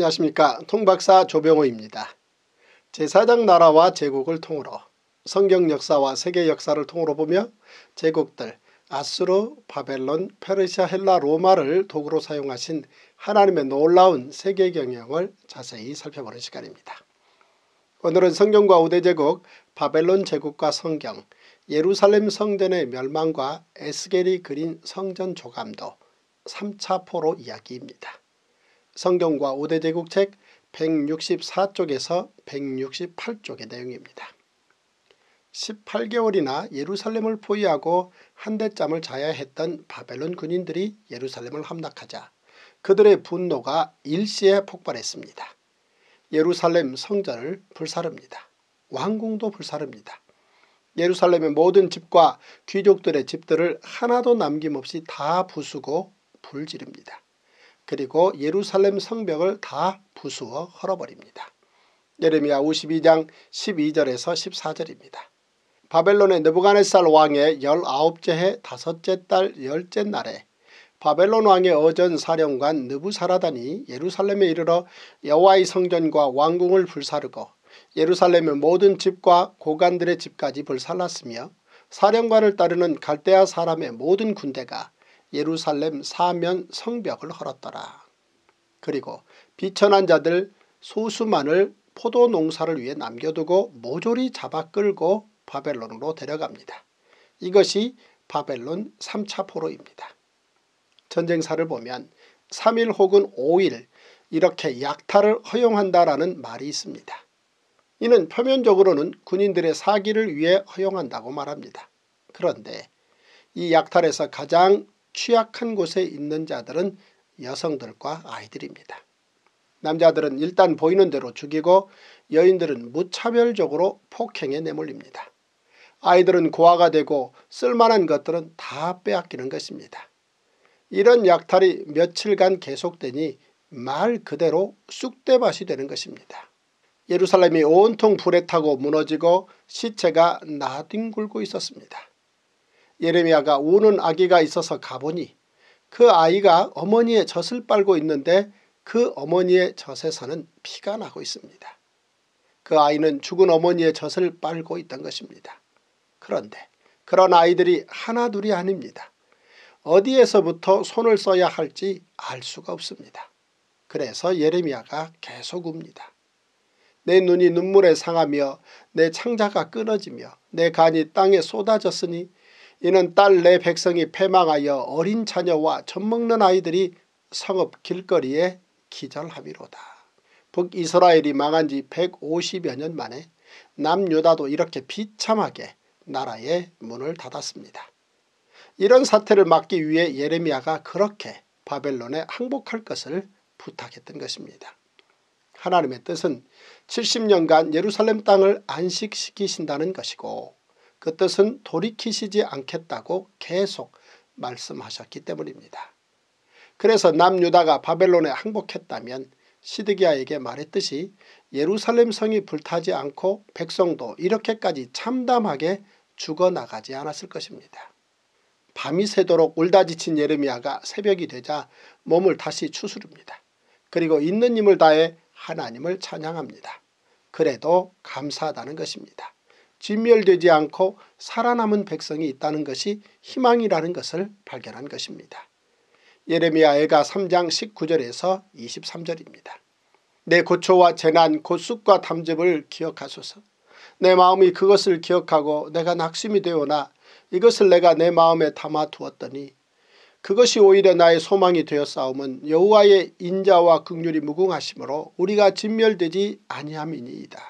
안녕하십니까 통박사 조병호입니다. 제사장 나라와 제국을 통으로 성경 역사와 세계 역사를 통으로 보며 제국들 아수르, 바벨론, 페르시아, 헬라, 로마를 도구로 사용하신 하나님의 놀라운 세계 경영을 자세히 살펴보는 시간입니다. 오늘은 성경과 우대제국, 바벨론 제국과 성경, 예루살렘 성전의 멸망과 에스겔이 그린 성전 조감도 3차 포로 이야기입니다. 성경과 오대 제국 책 164쪽에서 168쪽의 내용입니다. 18개월이나 예루살렘을 포위하고 한 대짬을 자야 했던 바벨론 군인들이 예루살렘을 함락하자 그들의 분노가 일시에 폭발했습니다. 예루살렘 성전을 불사릅니다. 왕궁도 불사릅니다. 예루살렘의 모든 집과 귀족들의 집들을 하나도 남김없이 다 부수고 불지릅니다. 그리고 예루살렘 성벽을 다 부수어 헐어버립니다. 예레미야 52장 12절에서 14절입니다. 바벨론의 느부갓네살 왕의 19째 해 다섯째 달 열째 날에 바벨론 왕의 어전 사령관 느부사라단이 예루살렘에 이르러 여호와의 성전과 왕궁을 불사르고 예루살렘의 모든 집과 고관들의 집까지 불살랐으며 사령관을 따르는 갈대아 사람의 모든 군대가 예루살렘 사면 성벽을 헐었더라. 그리고 비천한 자들 소수만을 포도 농사를 위해 남겨두고 모조리 잡아 끌고 바벨론으로 데려갑니다. 이것이 바벨론 3차 포로입니다. 전쟁사를 보면 3일 혹은 5일 이렇게 약탈을 허용한다라는 말이 있습니다. 이는 표면적으로는 군인들의 사기를 위해 허용한다고 말합니다. 그런데 이 약탈에서 가장 취약한 곳에 있는 자들은 여성들과 아이들입니다. 남자들은 일단 보이는 대로 죽이고 여인들은 무차별적으로 폭행에 내몰립니다. 아이들은 고아가 되고 쓸만한 것들은 다 빼앗기는 것입니다. 이런 약탈이 며칠간 계속되니 말 그대로 쑥대밭이 되는 것입니다. 예루살렘이 온통 불에 타고 무너지고 시체가 나뒹굴고 있었습니다. 예레미야가 우는 아기가 있어서 가보니 그 아이가 어머니의 젖을 빨고 있는데 그 어머니의 젖에서는 피가 나고 있습니다. 그 아이는 죽은 어머니의 젖을 빨고 있던 것입니다. 그런데 그런 아이들이 하나둘이 아닙니다. 어디에서부터 손을 써야 할지 알 수가 없습니다. 그래서 예레미야가 계속 웁니다. 내 눈이 눈물에 상하며 내 창자가 끊어지며 내 간이 땅에 쏟아졌으니 이는 딸 내 백성이 패망하여 어린 자녀와 젖먹는 아이들이 성읍 길거리에 기절함이로다. 북이스라엘이 망한 지 150여 년 만에 남유다도 이렇게 비참하게 나라의 문을 닫았습니다. 이런 사태를 막기 위해 예레미야가 그렇게 바벨론에 항복할 것을 부탁했던 것입니다. 하나님의 뜻은 70년간 예루살렘 땅을 안식시키신다는 것이고 그 뜻은 돌이키시지 않겠다고 계속 말씀하셨기 때문입니다. 그래서 남유다가 바벨론에 항복했다면 시드기야에게 말했듯이 예루살렘 성이 불타지 않고 백성도 이렇게까지 참담하게 죽어나가지 않았을 것입니다. 밤이 새도록 울다 지친 예레미야가 새벽이 되자 몸을 다시 추스릅니다. 그리고 있는 힘을 다해 하나님을 찬양합니다. 그래도 감사하다는 것입니다. 진멸되지 않고 살아남은 백성이 있다는 것이 희망이라는 것을 발견한 것입니다. 예레미야 애가 3장 19절에서 23절입니다. 내 고초와 재난 고쑥과 담즙을 기억하소서 내 마음이 그것을 기억하고 내가 낙심이 되오나 이것을 내가 내 마음에 담아두었더니 그것이 오히려 나의 소망이 되었사오은 여호와의 인자와 극률이 무궁하심으로 우리가 진멸되지 아니함이니이다.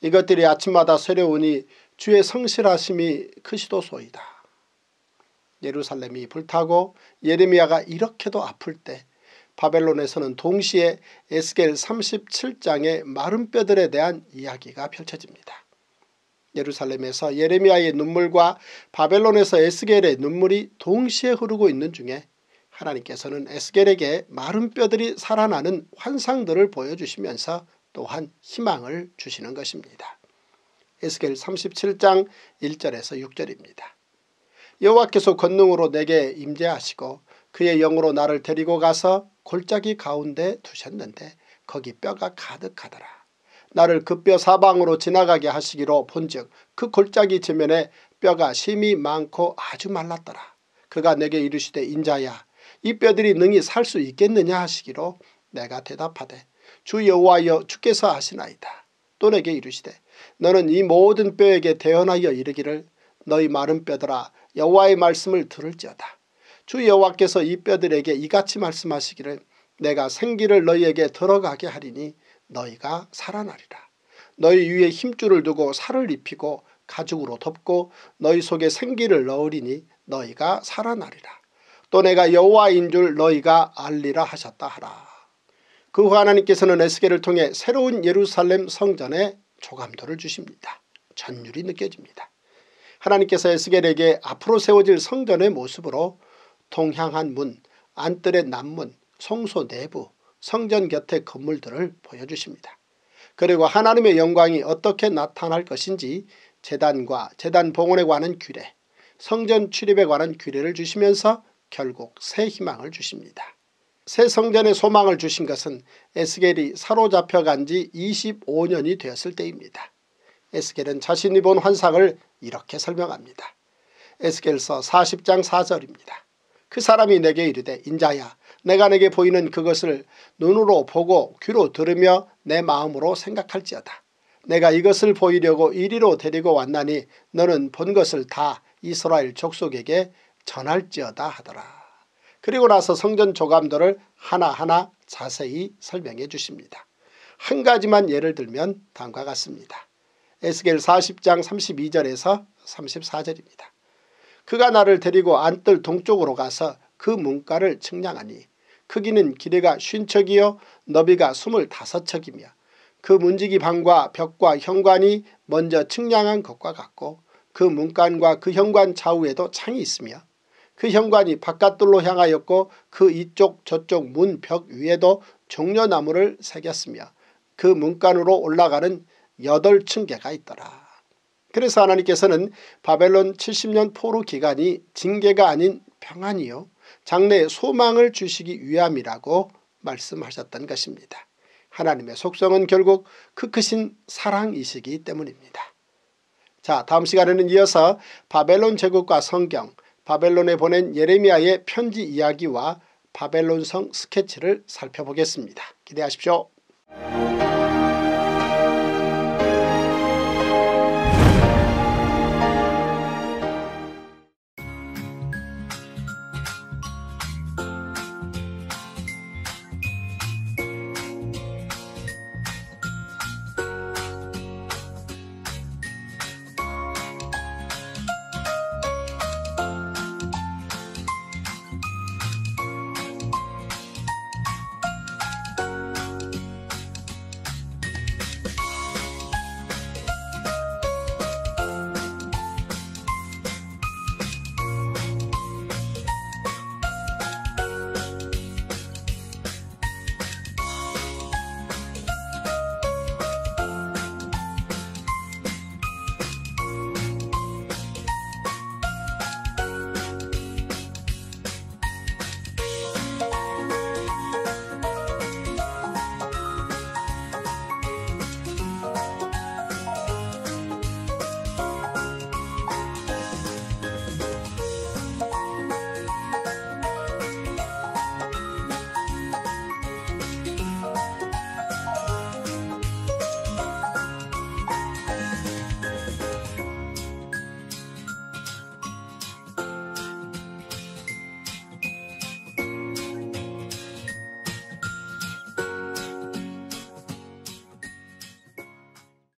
이것들이 아침마다 새려오니 주의 성실하심이 크시도소이다. 예루살렘이 불타고 예레미야가 이렇게도 아플 때 바벨론에서는 동시에 에스겔 37장의 마른 뼈들에 대한 이야기가 펼쳐집니다. 예루살렘에서 예레미야의 눈물과 바벨론에서 에스겔의 눈물이 동시에 흐르고 있는 중에 하나님께서는 에스겔에게 마른 뼈들이 살아나는 환상들을 보여주시면서 또한 희망을 주시는 것입니다. 에스겔 37장 1절에서 6절입니다. 여호와께서 권능으로 내게 임재하시고 그의 영으로 나를 데리고 가서 골짜기 가운데 두셨는데 거기 뼈가 가득하더라. 나를 그 뼈 사방으로 지나가게 하시기로 본즉 그 골짜기 지면에 뼈가 심이 많고 아주 말랐더라. 그가 내게 이르시되 인자야 이 뼈들이 능히 살 수 있겠느냐 하시기로 내가 대답하되 주 여호와여 주께서 아시나이다. 또 내게 이르시되 너는 이 모든 뼈에게 대언하여 이르기를 너희 마른 뼈들아 여호와의 말씀을 들을지어다. 주 여호와께서 이 뼈들에게 이같이 말씀하시기를 내가 생기를 너희에게 들어가게 하리니 너희가 살아나리라. 너희 위에 힘줄을 두고 살을 입히고 가죽으로 덮고 너희 속에 생기를 넣으리니 너희가 살아나리라. 또 내가 여호와인 줄 너희가 알리라 하셨다 하라. 그후 하나님께서는 에스겔을 통해 새로운 예루살렘 성전에 조감도를 주십니다. 전율이 느껴집니다. 하나님께서 에스겔에게 앞으로 세워질 성전의 모습으로 동향한 문, 안뜰의 남문, 성소 내부, 성전 곁의 건물들을 보여주십니다. 그리고 하나님의 영광이 어떻게 나타날 것인지 재단과 재단 봉헌에 관한 규례, 성전 출입에 관한 규례를 주시면서 결국 새 희망을 주십니다. 새 성전의 소망을 주신 것은 에스겔이 사로잡혀간 지 25년이 되었을 때입니다. 에스겔은 자신이 본 환상을 이렇게 설명합니다. 에스겔서 40장 4절입니다. 그 사람이 내게 이르되 인자야 내가 내게 보이는 그것을 눈으로 보고 귀로 들으며 내 마음으로 생각할지어다. 내가 이것을 보이려고 이리로 데리고 왔나니 너는 본 것을 다 이스라엘 족속에게 전할지어다 하더라. 그리고 나서 성전 조감도를 하나하나 자세히 설명해 주십니다. 한 가지만 예를 들면 다음과 같습니다. 에스겔 40장 32절에서 34절입니다. 그가 나를 데리고 안뜰 동쪽으로 가서 그 문가를 측량하니 크기는 길이가 50척이요 너비가 25척이며 그 문지기 방과 벽과 현관이 먼저 측량한 것과 같고 그 문간과 그 현관 좌우에도 창이 있으며 그 현관이 바깥돌로 향하였고 그 이쪽 저쪽 문 벽 위에도 종려나무를 새겼으며 그 문간으로 올라가는 여덟 층계가 있더라. 그래서 하나님께서는 바벨론 70년 포로 기간이 징계가 아닌 평안이요 장래의 소망을 주시기 위함이라고 말씀하셨던 것입니다. 하나님의 속성은 결국 그 크신 사랑이시기 때문입니다. 자 다음 시간에는 이어서 바벨론 제국과 성경 바벨론에 보낸 예레미야의 편지 이야기와 바벨론성 스케치를 살펴보겠습니다. 기대하십시오.